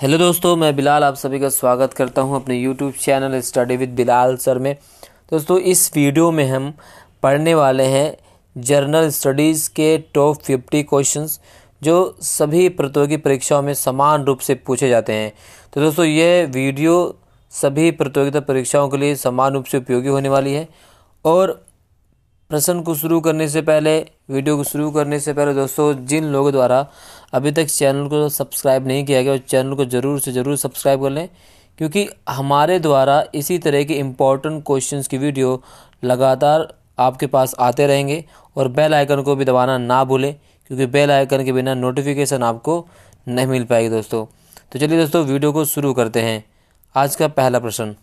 hello दोस्तों मैं बिलाल आप सभी का स्वागत करता हूं अपने YouTube channel study with Bilal sir में दोस्तों इस वीडियो में हम पढ़ने वाले हैं जर्नल स्टडीज़ के टॉप फिफ्टी क्वेश्चंस जो सभी प्रतियोगी परीक्षाओं में समान रूप से पूछे जाते हैं तो दोस्तों यह वीडियो सभी प्रतियोगिता परीक्षाओं के लिए समान रूप से उपयोगी होने वाली है और प्रश्न को शुरू करने से पहले वीडियो को शुरू करने से पहले दोस्तों जिन लोगों द्वारा अभी तक चैनल को सब्सक्राइब नहीं किया गया उस चैनल को ज़रूर से ज़रूर सब्सक्राइब कर लें क्योंकि हमारे द्वारा इसी तरह के इम्पॉर्टेंट क्वेश्चन की वीडियो लगातार आपके पास आते रहेंगे और बेल आइकन को भी दबाना ना भूलें क्योंकि बेल आइकन के बिना नोटिफिकेशन आपको नहीं मिल पाएगी दोस्तों तो चलिए दोस्तों वीडियो को शुरू करते हैं आज का पहला प्रश्न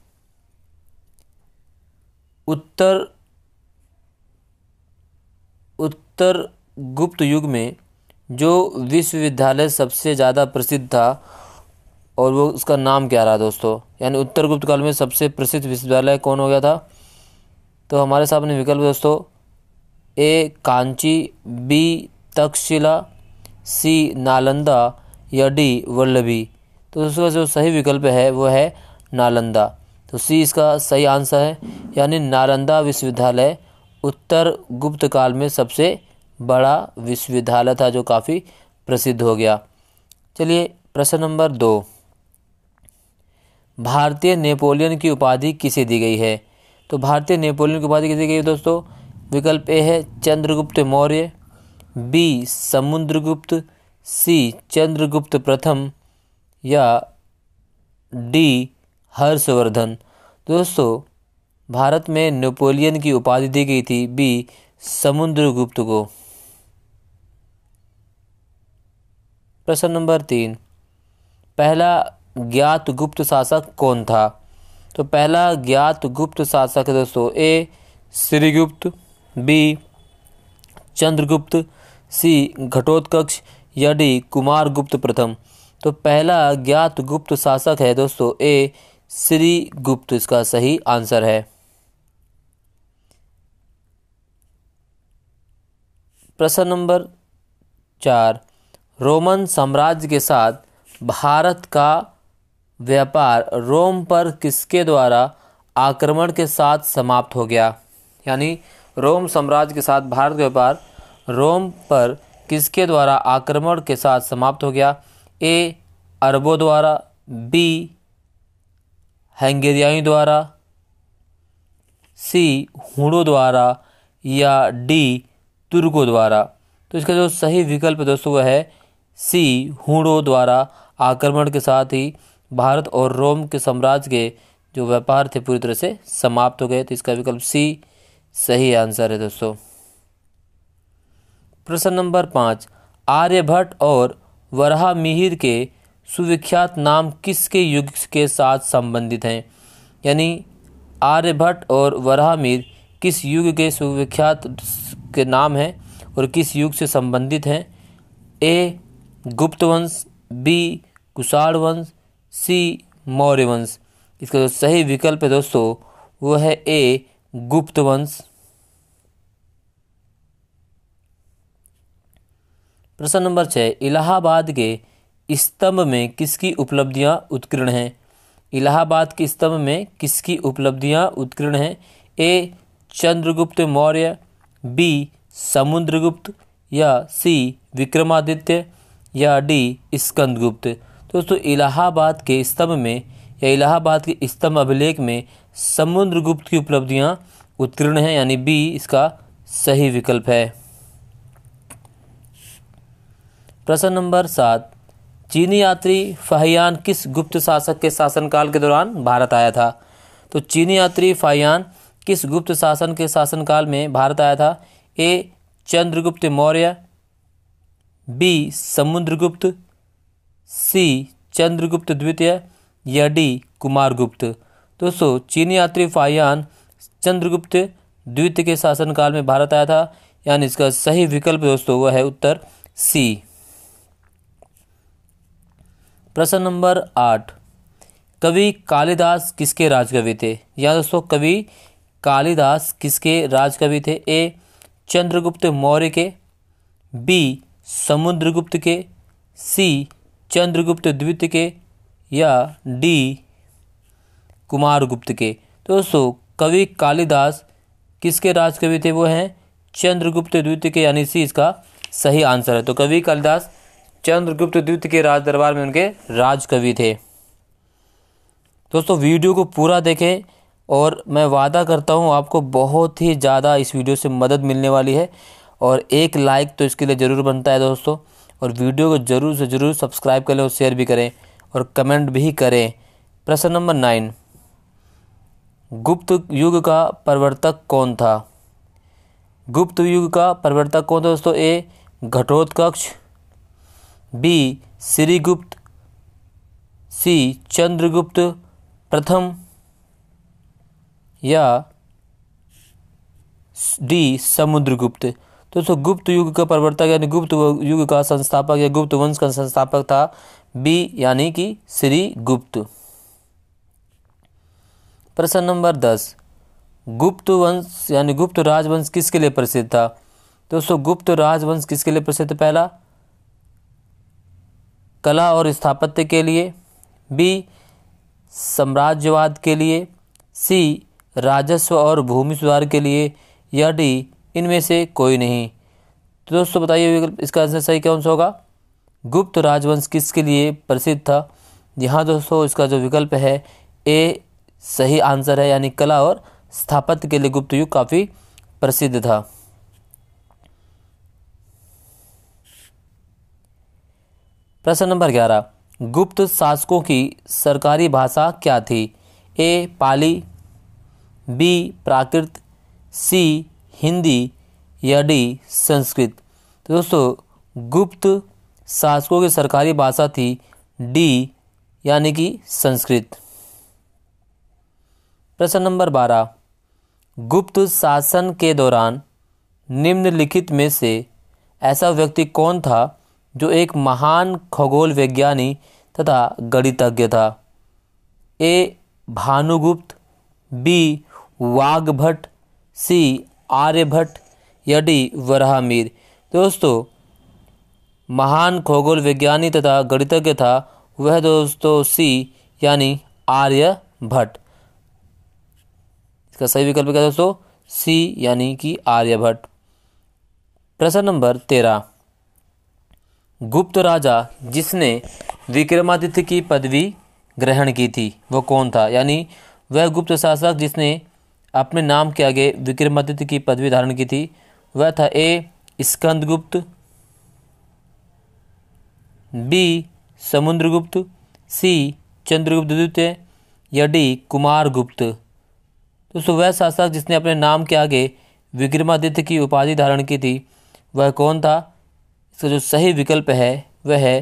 उत्तर उत्तर गुप्त युग में जो विश्वविद्यालय सबसे ज़्यादा प्रसिद्ध था और वो उसका नाम क्या रहा दोस्तों यानी उत्तर गुप्त काल में सबसे प्रसिद्ध विश्वविद्यालय कौन हो गया था तो हमारे सामने विकल्प दोस्तों A Kanchi B Taxila C Nalanda या डी वल्लभी तो उसका जो सही विकल्प है वो है नालंदा तो सी इसका सही आंसर है यानी नालंदा विश्वविद्यालय उत्तर गुप्त काल में सबसे बड़ा विश्वविद्यालय था जो काफ़ी प्रसिद्ध हो गया चलिए प्रश्न नंबर दो भारतीय नेपोलियन की उपाधि किसे दी गई है तो भारतीय नेपोलियन की उपाधि किसे गई है दोस्तों विकल्प ए है चंद्रगुप्त मौर्य बी समुद्रगुप्त सी चंद्रगुप्त प्रथम या डी हर्षवर्धन दोस्तों भारत में नेपोलियन की उपाधि दी गई थी बी समुद्रगुप्त को प्रश्न नंबर तीन पहला ज्ञात गुप्त शासक कौन था तो पहला ज्ञात गुप्त शासक दोस्तों A Shrigupta B Chandragupta C Ghatotkacha या डी कुमारगुप्त प्रथम तो पहला ज्ञात गुप्त शासक है दोस्तों ए श्रीगुप्त इसका सही आंसर है प्रश्न नंबर चार रोमन साम्राज्य के साथ भारत का व्यापार रोम पर किसके द्वारा आक्रमण के साथ समाप्त हो गया यानी रोम साम्राज्य के साथ भारत का व्यापार रोम पर किसके द्वारा आक्रमण के साथ समाप्त हो गया ए अरबों द्वारा बी हंगेरियाई द्वारा सी हुड़ों द्वारा या डी तुर्कों द्वारा तो इसका जो सही विकल्प दोस्तों वह है सी हुडो द्वारा आक्रमण के साथ ही भारत और रोम के साम्राज्य के जो व्यापार थे पूरी तरह से समाप्त हो गए तो इसका विकल्प सी सही आंसर है दोस्तों प्रश्न नंबर पाँच आर्यभट्ट और वराह मिहिर के सुविख्यात नाम किसके युग के साथ संबंधित हैं यानी आर्यभट्ट और वराह मिहिर किस युग के सुविख्यात के नाम हैं और किस युग से संबंधित हैं ए गुप्त वंश बी कुषाण वंश सी मौर्य वंश इसका जो सही विकल्प है दोस्तों वो है ए गुप्त वंश प्रश्न नंबर छः इलाहाबाद के स्तंभ में किसकी उपलब्धियां उत्कीर्ण हैं इलाहाबाद के स्तंभ में किसकी उपलब्धियां उत्कीर्ण हैं ए चंद्रगुप्त मौर्य बी समुद्रगुप्त या सी विक्रमादित्य या डी स्कंदगुप्त तो दोस्तों इलाहाबाद के स्तंभ में या इलाहाबाद के स्तंभ अभिलेख में समुद्रगुप्त की उपलब्धियाँ उत्तीर्ण हैं यानी बी इसका सही विकल्प है प्रश्न नंबर सात चीनी यात्री फाहियान किस गुप्त शासक के शासनकाल के दौरान भारत आया था तो चीनी यात्री फाहियान किस गुप्त शासन के शासनकाल में भारत आया था A Chandragupta Maurya B Samudragupta C Chandragupta द्वितीय या डी कुमारगुप्त दोस्तों चीनी यात्री फायान चंद्रगुप्त द्वितीय के शासनकाल में भारत आया था यानी इसका सही विकल्प दोस्तों वह है उत्तर सी प्रश्न नंबर आठ कवि कालिदास किसके राजकवि थे या दोस्तों कवि कालिदास किसके राजकवि थे ए चंद्रगुप्त मौर्य के बी समुद्रगुप्त के सी चंद्रगुप्त द्वितीय के या डी कुमारगुप्त के तो दोस्तों कवि कालिदास किसके राजकवि थे वो हैं चंद्रगुप्त द्वितीय के यानी सी इसका सही आंसर है तो कवि कालिदास चंद्रगुप्त द्वितीय के राज दरबार में उनके राजकवि थे दोस्तों वीडियो को पूरा देखें और मैं वादा करता हूँ आपको बहुत ही ज़्यादा इस वीडियो से मदद मिलने वाली है और एक लाइक तो इसके लिए ज़रूर बनता है दोस्तों और वीडियो को ज़रूर से ज़रूर सब्सक्राइब करें और शेयर भी करें और कमेंट भी करें प्रश्न नंबर नाइन गुप्त युग का प्रवर्तक कौन था गुप्त युग का प्रवर्तक कौन था दोस्तों A Ghatotkacha B Shrigupta C Chandragupta प्रथम या डी समुद्रगुप्त तो दोस्तों गुप्त युग का प्रवर्तक यानी गुप्त युग का संस्थापक या गुप्त वंश का संस्थापक था बी यानी कि श्री गुप्त प्रश्न नंबर दस गुप्त वंश यानी गुप्त राजवंश किसके लिए प्रसिद्ध था दोस्तों गुप्त राजवंश किसके लिए प्रसिद्ध पहला कला और स्थापत्य के लिए बी साम्राज्यवाद के लिए सी राजस्व और भूमि सुधार के लिए या डी इनमें से कोई नहीं तो दोस्तों बताइए विकल्प इसका आंसर सही कौन सा होगा गुप्त राजवंश किसके लिए प्रसिद्ध था यहाँ दोस्तों इसका जो विकल्प है ए सही आंसर है यानी कला और स्थापत्य के लिए गुप्त युग काफ़ी प्रसिद्ध था प्रश्न नंबर ग्यारह गुप्त शासकों की सरकारी भाषा क्या थी ए पाली बी प्राकृत सी हिंदी या डी संस्कृत तो दोस्तों गुप्त शासकों की सरकारी भाषा थी डी यानी कि संस्कृत प्रश्न नंबर बारह गुप्त शासन के दौरान निम्नलिखित में से ऐसा व्यक्ति कौन था जो एक महान खगोल वैज्ञानिक तथा गणितज्ञ था A Bhanugupta B Vagbhata C Aryabhata या डी वराहमीर तो दोस्तों महान खगोल विज्ञानी तथा गणितज्ञ था वह दोस्तों सी यानी आर्यभट्ट इसका सही विकल्प क्या दोस्तों सी यानी कि आर्यभट्ट प्रश्न नंबर तेरह गुप्त राजा जिसने विक्रमादित्य की पदवी ग्रहण की थी वह कौन था यानी वह गुप्त शासक जिसने अपने नाम के आगे विक्रमादित्य की पदवी धारण की थी वह था A Skandagupta B Samudragupta C Chandragupta द्वितीय या डी कुमार गुप्त दोस्तों वह शासक जिसने अपने नाम के आगे विक्रमादित्य की उपाधि धारण की थी वह कौन था इसका जो सही विकल्प है वह है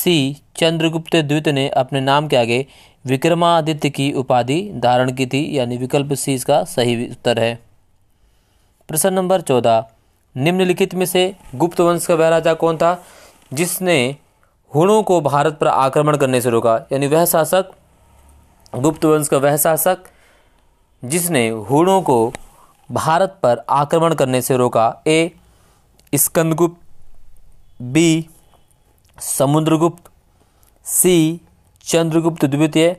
सी चंद्रगुप्त द्वितीय ने अपने नाम के आगे विक्रमादित्य की उपाधि धारण की थी यानी विकल्प सी इसका सही उत्तर है प्रश्न नंबर चौदह निम्नलिखित में से गुप्त वंश का वह राजा कौन था जिसने हुणों को भारत पर आक्रमण करने से रोका यानी वह शासक गुप्त वंश का वह शासक जिसने हुणों को भारत पर आक्रमण करने से रोका A Skandagupta B Samudragupta C Chandragupta द्वितीय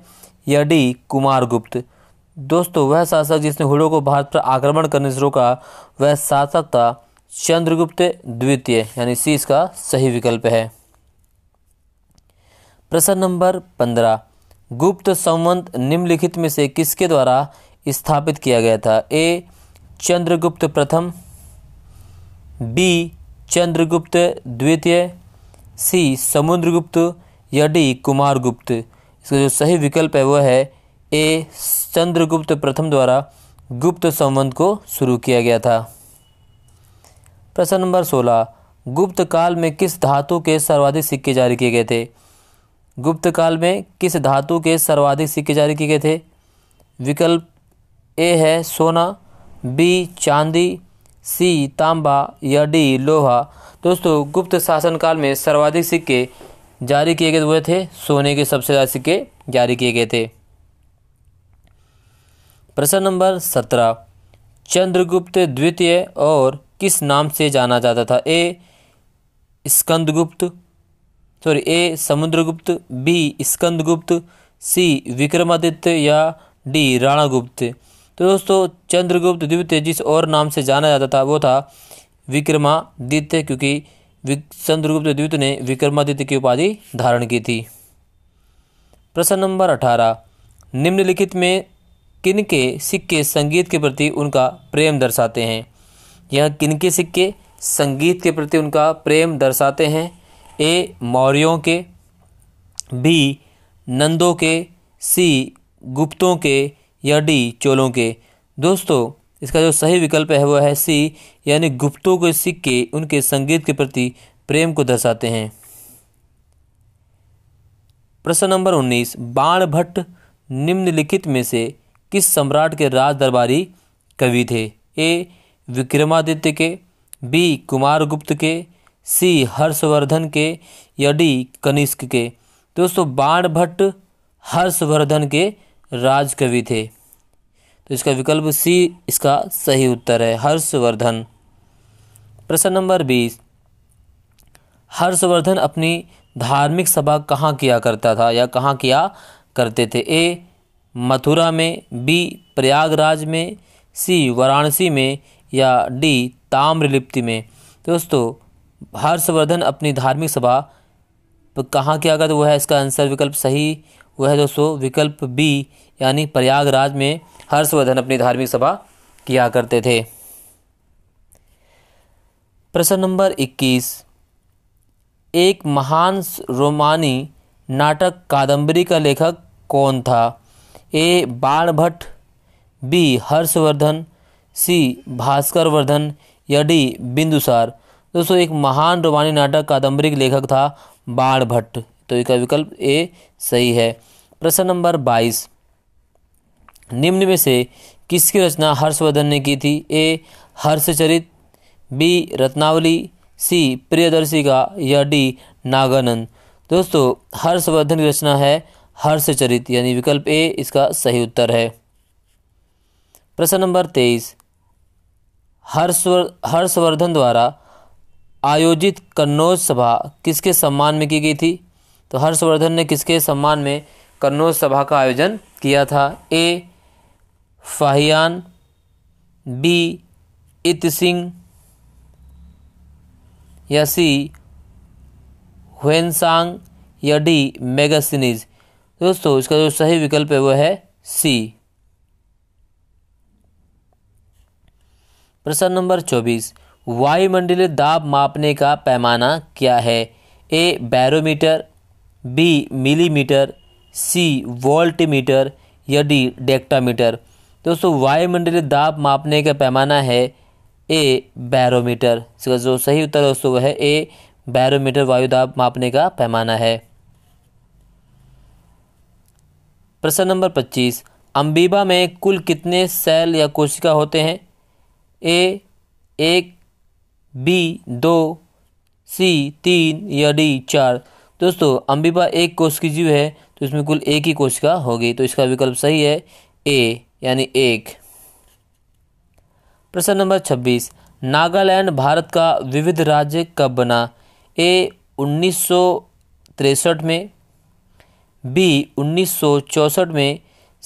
या डी कुमारगुप्त दोस्तों वह शासक जिसने हुड़ों को भारत पर आक्रमण करने से रोका वह शासक था चंद्रगुप्त द्वितीय यानी सी इसका सही विकल्प है प्रश्न नंबर पंद्रह गुप्त संवंत निम्नलिखित में से किसके द्वारा स्थापित किया गया था ए चंद्रगुप्त प्रथम बी चंद्रगुप्त द्वितीय सी समुद्रगुप्त डी कुमार गुप्त इसका जो सही विकल्प है वह है ए चंद्रगुप्त प्रथम द्वारा गुप्त संबंध को शुरू किया गया था प्रश्न नंबर सोलह गुप्त काल में किस धातु के सर्वाधिक सिक्के जारी किए गए थे गुप्त काल में किस धातु के सर्वाधिक सिक्के जारी किए गए थे विकल्प ए है सोना बी चांदी सी तांबा या डी लोहा दोस्तों गुप्त शासनकाल में सर्वाधिक सिक्के जारी किए गए हुए थे सोने के सबसे ज़्यादा सिक्के जारी किए गए थे प्रश्न नंबर सत्रह चंद्रगुप्त द्वितीय और किस नाम से जाना जाता था A Skandagupta sorry A Samudragupta B Skandagupta C Vikramaditya या डी राणागुप्त तो दोस्तों चंद्रगुप्त द्वितीय जिस और नाम से जाना जाता था वो था विक्रमादित्य क्योंकि चंद्रगुप्त द्वितीय ने विक्रमादित्य की उपाधि धारण की थी प्रश्न नंबर अठारह निम्नलिखित में किन के सिक्के संगीत के प्रति उनका प्रेम दर्शाते हैं यह किन के सिक्के संगीत के प्रति उनका प्रेम दर्शाते हैं ए मौर्यों के बी नंदों के सी गुप्तों के या डी चोलों के दोस्तों इसका जो सही विकल्प है वह है सी यानी गुप्तों के सिक्के उनके संगीत के प्रति प्रेम को दर्शाते हैं प्रश्न नंबर उन्नीस बाण भट्ट निम्नलिखित में से किस सम्राट के राज दरबारी कवि थे ए विक्रमादित्य के बी कुमारगुप्त के सी हर्षवर्धन के या डी कनिष्क के दोस्तों बाण भट्ट हर्षवर्धन के राजकवि थे तो इसका विकल्प सी इसका सही उत्तर है हर्षवर्धन प्रश्न नंबर बीस हर्षवर्धन अपनी धार्मिक सभा कहाँ किया करता था या कहाँ किया करते थे ए मथुरा में बी प्रयागराज में सी वाराणसी में या डी ताम्रलिप्ति में तो दोस्तों हर्षवर्धन अपनी धार्मिक सभा कहाँ किया करते वह है इसका आंसर विकल्प सही वह दोस्तों विकल्प बी यानी प्रयागराज में हर्षवर्धन अपनी धार्मिक सभा किया करते थे प्रश्न नंबर 21 एक महान रोमानी नाटक कादंबरी का लेखक कौन था A Banabhatta B Harshavardhana C Bhaskar Vardhan या डी बिंदुसार दोस्तों एक महान रोमानी नाटक कादंबरी का लेखक था बाणभट्ट तो इसका विकल्प ए सही है प्रश्न नंबर बाईस निम्न में से किसकी रचना हर्षवर्धन ने की थी A Harshacharita B Ratnavali C Priyadarshika या डी नागानंद दोस्तों हर्षवर्धन की रचना है हर्षचरित यानी विकल्प ए इसका सही उत्तर है प्रश्न नंबर तेईस हर्षवर हर्षवर्धन द्वारा आयोजित कन्नौज सभा किसके सम्मान में की गई थी तो हर्षवर्धन ने किसके सम्मान में कन्नौज सभा का आयोजन किया था ए फाहियान बी इत सिंह या सी हुएनसांग या डी मेगासिनीज दोस्तों इसका जो सही विकल्प है वह है सी प्रश्न नंबर चौबीस वायुमंडलीय दाब मापने का पैमाना क्या है A barometer B millimetre C voltmeter या डी डेक्टामीटर दोस्तों वायुमंडलीय दाब मापने का पैमाना है ए बैरोमीटर इसका जो सही उत्तर है दोस्तों वह है ए बैरोमीटर वायु दाब मापने का पैमाना है प्रश्न नंबर पच्चीस अम्बीबा में कुल कितने सेल या कोशिका होते हैं ए एक बी दो सी तीन या डी चार दोस्तों अम्बीबा एक जीव है तो इसमें कुल एक ही कोशिका होगी तो इसका विकल्प सही है ए यानी एक प्रश्न नंबर छब्बीस नागालैंड भारत का विविध राज्य कब बना ए उन्नीस में बी उन्नीस में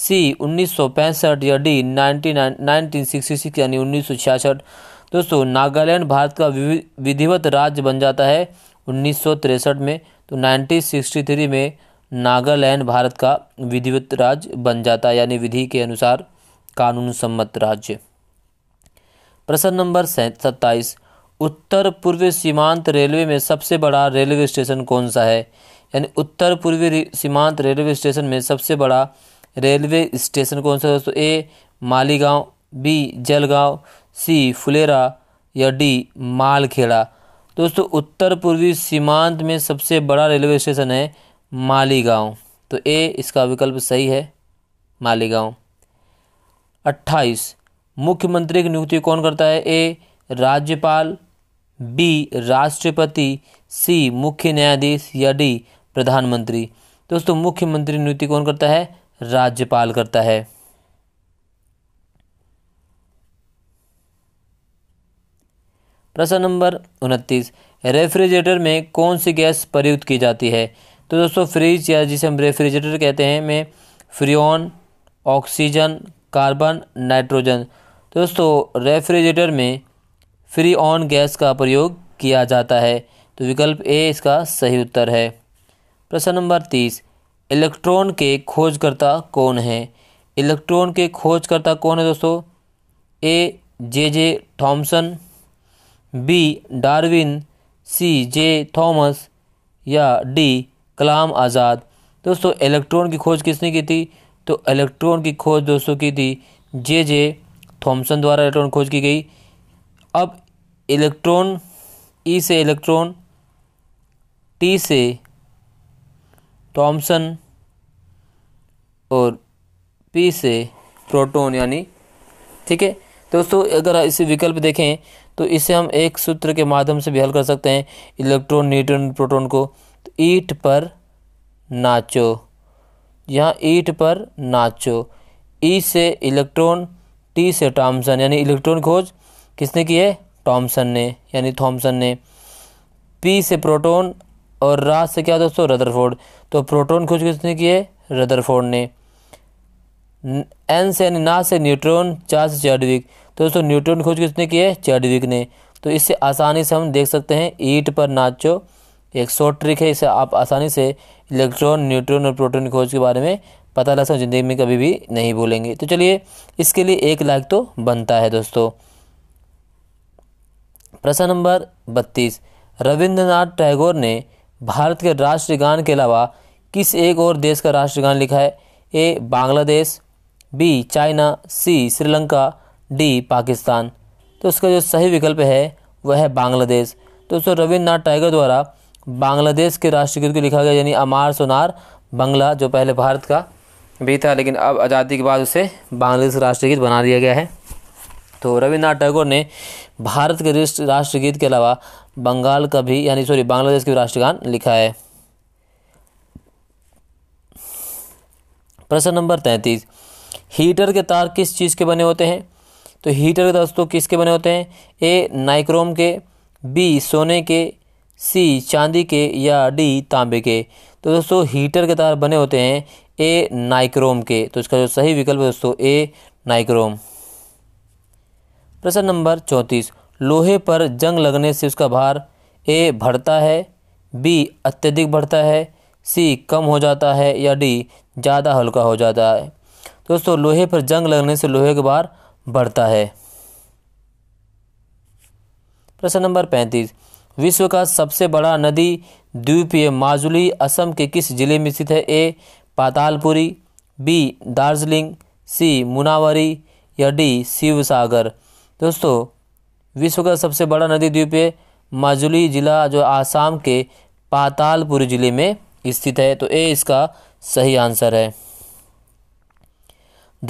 सी उन्नीस या D nineteen nineteen sixty six यानी उन्नीस सौ छियासठ दोस्तों नागालैंड भारत का विधिवत राज्य बन जाता है उन्नीस में तो नाइनटीन सिक्सटी थ्री में नागालैंड भारत का विधिवत राज्य बन जाता है यानी विधि के अनुसार कानून सम्मत राज्य प्रश्न नंबर सत्ताईस उत्तर पूर्व सीमांत रेलवे में सबसे बड़ा रेलवे स्टेशन कौन सा है यानी उत्तर पूर्वी सीमांत रेलवे स्टेशन में सबसे बड़ा रेलवे स्टेशन कौन सा दोस्तों A Maligaon B Jalgaon C Phulera या डी मालखेड़ा दोस्तों उत्तर पूर्वी सीमांत में सबसे बड़ा रेलवे स्टेशन है मालीगांव तो ए इसका विकल्प सही है मालीगांव अट्ठाईस मुख्यमंत्री की नियुक्ति कौन करता है ए राज्यपाल बी राष्ट्रपति सी मुख्य न्यायाधीश या डी प्रधानमंत्री दोस्तों मुख्यमंत्री नियुक्ति कौन करता है राज्यपाल करता है प्रश्न नंबर उनतीस रेफ्रिजरेटर में कौन सी गैस प्रयुक्त की जाती है तो दोस्तों फ्रिज या जिसे हम रेफ्रिजरेटर कहते हैं में फ्रियोन ऑक्सीजन कार्बन नाइट्रोजन तो दोस्तों रेफ्रिजरेटर में फ्री ऑन गैस का प्रयोग किया जाता है तो विकल्प ए इसका सही उत्तर है प्रश्न नंबर तीस इलेक्ट्रॉन के खोजकर्ता कौन है इलेक्ट्रॉन के खोजकर्ता कौन है दोस्तों A J J Thomson B Darwin C J Thomas या डी कलाम आज़ाद दोस्तों इलेक्ट्रॉन की खोज किसने की थी तो इलेक्ट्रॉन की खोज दोस्तों की थी जे जे थॉम्सन द्वारा इलेक्ट्रॉन खोज की गई अब इलेक्ट्रॉन ई से इलेक्ट्रॉन टी से थॉम्सन और पी से प्रोटॉन यानी ठीक है दोस्तों अगर इसे विकल्प देखें तो इसे हम एक सूत्र के माध्यम से भी हल कर सकते हैं इलेक्ट्रॉन न्यूट्रॉन प्रोटॉन को ईट पर नाचो यहाँ ईट पर नाचो ई से इलेक्ट्रॉन टी से टॉमसन यानी इलेक्ट्रॉन खोज किसने की है टॉमसन ने यानी थॉमसन ने पी से प्रोटॉन और रा से क्या दोस्तों रदरफोर्ड तो प्रोटॉन खोज किसने की है रदरफोर्ड ने एन से यानी ना से न्यूट्रॉन चार से चैडविक तो दोस्तों न्यूट्रॉन खोज किसने की है चैडविक ने तो इससे आसानी से हम देख सकते हैं ईट पर नाचो एक शॉर्ट ट्रिक है इसे आप आसानी से इलेक्ट्रॉन न्यूट्रॉन और प्रोटोन की खोज के बारे में पता लग सकते ज़िंदगी में कभी भी नहीं भूलेंगे तो चलिए इसके लिए एक लाख तो बनता है दोस्तों प्रश्न नंबर बत्तीस रविंद्रनाथ टैगोर ने भारत के राष्ट्रगान के अलावा किस एक और देश का राष्ट्रगान लिखा है A Bangladesh B China C Sri Lanka D Pakistan तो उसका जो सही विकल्प है वह है बांग्लादेश दोस्तों रविन्द्रनाथ टैगोर द्वारा बांग्लादेश के राष्ट्रगीत को लिखा गया यानी अमार सोनार बंगला जो पहले भारत का भी था लेकिन अब आज़ादी के बाद उसे बांग्लादेश राष्ट्रगीत बना दिया गया है तो रविन्द्रनाथ टैगोर ने भारत के राष्ट्रगीत के अलावा बंगाल का भी यानी सॉरी बांग्लादेश का राष्ट्रगान लिखा है प्रश्न नंबर तैंतीस हीटर के तार किस चीज़ के बने होते हैं तो हीटर के दोस्तों किसके बने होते हैं ए नाइक्रोम के बी सोने के सी चांदी के या डी तांबे के तो दोस्तों हीटर के तार बने होते हैं ए नाइक्रोम के तो इसका जो सही विकल्प है दोस्तों ए नाइक्रोम प्रश्न नंबर चौंतीस लोहे पर जंग लगने से उसका भार ए बढ़ता है बी अत्यधिक बढ़ता है सी कम हो जाता है या डी ज़्यादा हल्का हो जाता है तो दोस्तों लोहे पर जंग लगने से लोहे का भार बढ़ता है प्रश्न नंबर पैंतीस विश्व का सबसे बड़ा नदी द्वीपीय माजुली असम के किस जिले में स्थित है ए पातालपुरी बी दार्जिलिंग सी मुनावरी या डी शिव सागर दोस्तों विश्व का सबसे बड़ा नदी द्वीपीय माजुली जिला जो आसाम के पातालपुरी जिले में स्थित है तो ए इसका सही आंसर है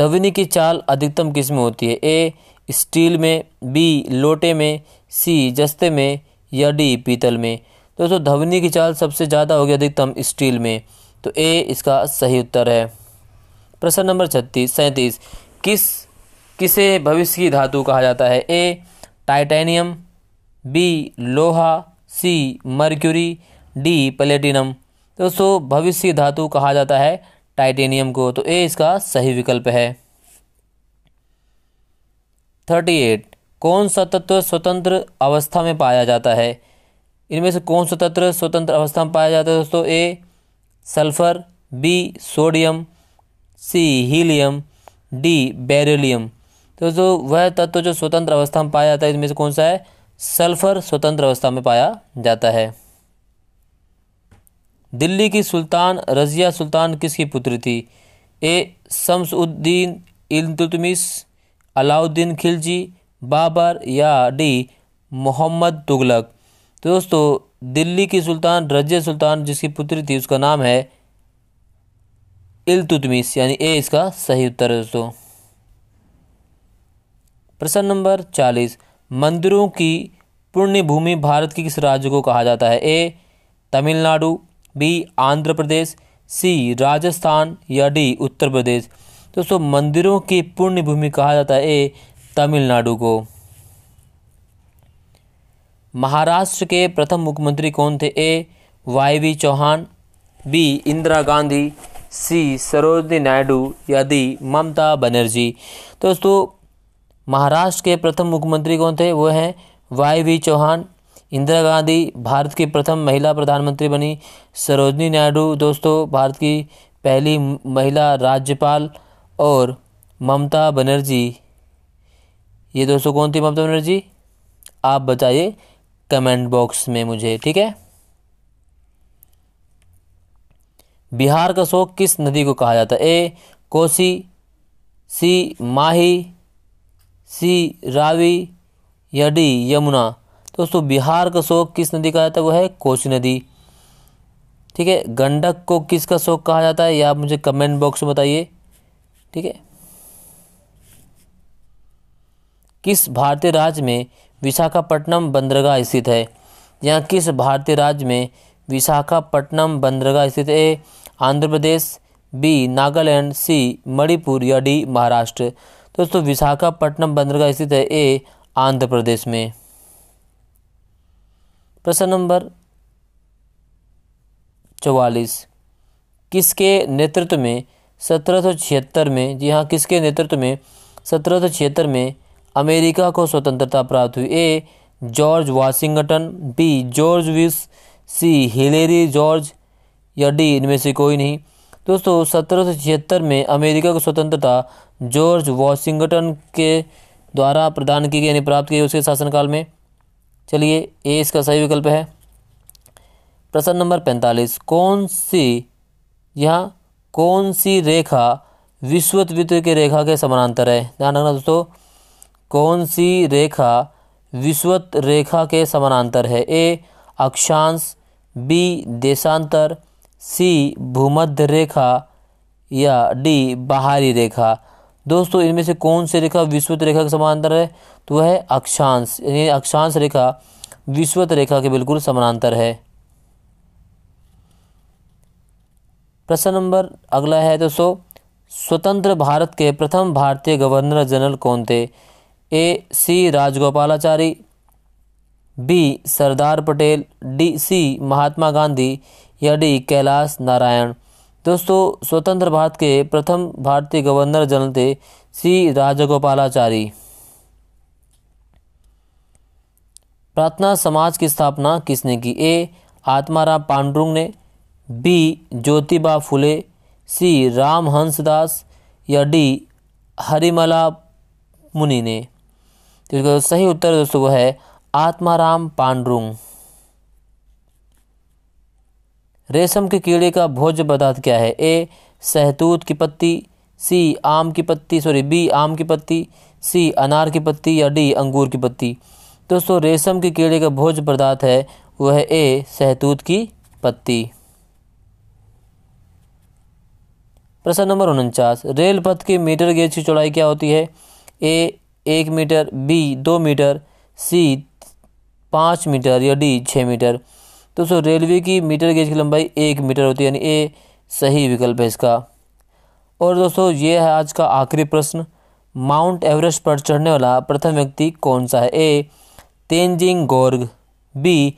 धविनी की चाल अधिकतम किस में होती है ए स्टील में बी लोटे में सी जस्ते में या डी पीतल में दोस्तों ध्वनि की चाल सबसे ज़्यादा होगी अधिकतम स्टील में तो ए इसका सही उत्तर है प्रश्न नंबर छत्तीस सैंतीस किस किसे भविष्य की धातु कहा जाता है ए टाइटेनियम बी लोहा सी मर्क्यूरी डी प्लेटिनम दोस्तों भविष्य की धातु कहा जाता है टाइटेनियम को तो ए इसका सही विकल्प है थर्टी एट कौन सा तत्व स्वतंत्र अवस्था में पाया जाता है इनमें से कौन सा तत्व स्वतंत्र अवस्था में पाया जाता है दोस्तों A sulphur B sodium C helium D beryllium तो जो वह तत्व जो स्वतंत्र अवस्था में पाया जाता है इसमें से कौन सा है सल्फर स्वतंत्र अवस्था में पाया जाता है दिल्ली की सुल्तान रजिया सुल्तान किसकी पुत्री थी ए शमसुद्दीन इलतुतमिस अलाउद्दीन खिलजी बाबर या डी मोहम्मद तुगलक तो दोस्तों दिल्ली की सुल्तान रजिया सुल्तान जिसकी पुत्री थी उसका नाम है इलतुतमिस यानी ए इसका सही उत्तर है दोस्तों प्रश्न नंबर चालीस मंदिरों की पुण्य भूमि भारत के किस राज्य को कहा जाता है A Tamil Nadu B Andhra Pradesh C Rajasthan या डी उत्तर प्रदेश दोस्तों मंदिरों की पुण्य भूमि कहा जाता है ए तमिलनाडु को महाराष्ट्र के प्रथम मुख्यमंत्री कौन थे A Y V Chavan B Indira Gandhi C Sarojini Naidu या डी ममता बनर्जी तो दोस्तों महाराष्ट्र के प्रथम मुख्यमंत्री कौन थे वो हैं वाई वी चौहान इंदिरा गांधी भारत की प्रथम महिला प्रधानमंत्री बनी सरोजनी नायडू दोस्तों भारत की पहली महिला राज्यपाल और ममता बनर्जी ये दोस्तों कौन थी ममता बनर्जी आप बताइए कमेंट बॉक्स में मुझे ठीक है बिहार का शोक किस नदी को कहा जाता है ए कोसी सी माही सी रावी या डी यमुना दोस्तों बिहार का शोक किस नदी कहा जाता है वो है कोसी नदी ठीक है गंडक को किसका शोक कहा जाता है यह आप मुझे कमेंट बॉक्स में बताइए ठीक है किस भारतीय राज्य में विशाखापट्टनम बंदरगाह स्थित है यहाँ किस भारतीय राज्य में विशाखापट्टनम बंदरगाह स्थित है आंध्र प्रदेश बी नागालैंड सी मणिपुर या डी महाराष्ट्र दोस्तों विशाखापट्टनम बंदरगाह स्थित है ए आंध्र प्रदेश में प्रश्न नंबर चौवालीस किसके नेतृत्व में सत्रह सौ छिहत्तर में जी हाँ किसके नेतृत्व में सत्रह सौ छिहत्तर में अमेरिका को स्वतंत्रता प्राप्त हुई A George Washington B George विस सी हिलेरी जॉर्ज या डी इनमें से कोई नहीं दोस्तों सत्रह सौ छिहत्तर में अमेरिका को स्वतंत्रता जॉर्ज वाशिंगटन के द्वारा प्रदान की गई यानी प्राप्त की उसके शासनकाल में चलिए ए इसका सही विकल्प है प्रश्न नंबर पैंतालीस कौन सी यहाँ कौन सी रेखा विश्वत वृत्त के रेखा के समानांतर है ध्यान रखना दोस्तों कौन सी रेखा विश्वत रेखा के समानांतर है ए अक्षांश बी देशांतर सी भूमध्य रेखा या डी बाहरी रेखा दोस्तों इनमें से कौन सी रेखा विश्वत रेखा के समानांतर है तो वह है अक्षांश यानी अक्षांश रेखा विश्वत रेखा के बिल्कुल समानांतर है प्रश्न नंबर अगला है दोस्तों स्वतंत्र भारत के प्रथम भारतीय गवर्नर जनरल कौन थे A C Rajagopalachari B Sardar Patel D C Mahatma Gandhi या डी कैलाश नारायण दोस्तों स्वतंत्र भारत के प्रथम भारतीय गवर्नर जनरल थे सी राजगोपालाचारी प्रार्थना समाज की स्थापना किसने की ए आत्माराम पांडुरंग ने बी ज्योतिबा फुले सी राम हंसदास या डी हरिमला मुनि ने तो इसका सही उत्तर दोस्तों वो है आत्माराम पांडुरंग रेशम के कीड़े का भोज्य पदार्थ क्या है ए सहतूत की पत्ती सी आम की पत्ती सॉरी बी आम की पत्ती सी अनार की पत्ती या डी अंगूर की पत्ती दोस्तों रेशम के कीड़े का भोज्य पदार्थ है वह है ए सहतूत की पत्ती प्रश्न नंबर उनचास रेल पथ के मीटर गेज की चौड़ाई क्या होती है ए एक मीटर बी दो मीटर सी पाँच मीटर या डी छः मीटर तो सो रेलवे की मीटर गेज की लंबाई एक मीटर होती है यानी ए सही विकल्प है इसका और दोस्तों ये है आज का आखिरी प्रश्न माउंट एवरेस्ट पर चढ़ने वाला प्रथम व्यक्ति कौन सा है ए तेंजिंग गोर्ग बी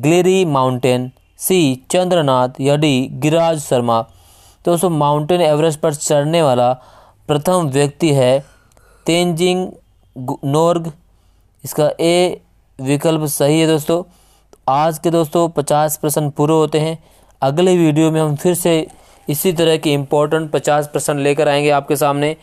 ग्लेरी माउंटेन सी चंद्रनाथ या डी गिराज शर्मा दोस्तों माउंटेन एवरेस्ट पर चढ़ने वाला प्रथम व्यक्ति है तेंजिंग नोर्ग इसका ए विकल्प सही है दोस्तों तो आज के दोस्तों पचास प्रश्न पूरे होते हैं अगले वीडियो में हम फिर से इसी तरह के इम्पोर्टेंट पचास प्रश्न लेकर आएंगे आपके सामने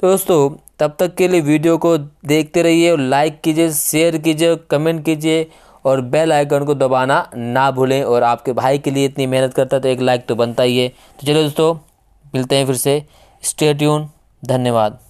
तो दोस्तों तब तक के लिए वीडियो को देखते रहिए और लाइक कीजिए शेयर कीजिए कमेंट कीजिए और बेल आइकन को दबाना ना भूलें और आपके भाई के लिए इतनी मेहनत करता है तो एक लाइक तो बनता ही है तो चलो दोस्तों मिलते हैं फिर से स्टे ट्यून धन्यवाद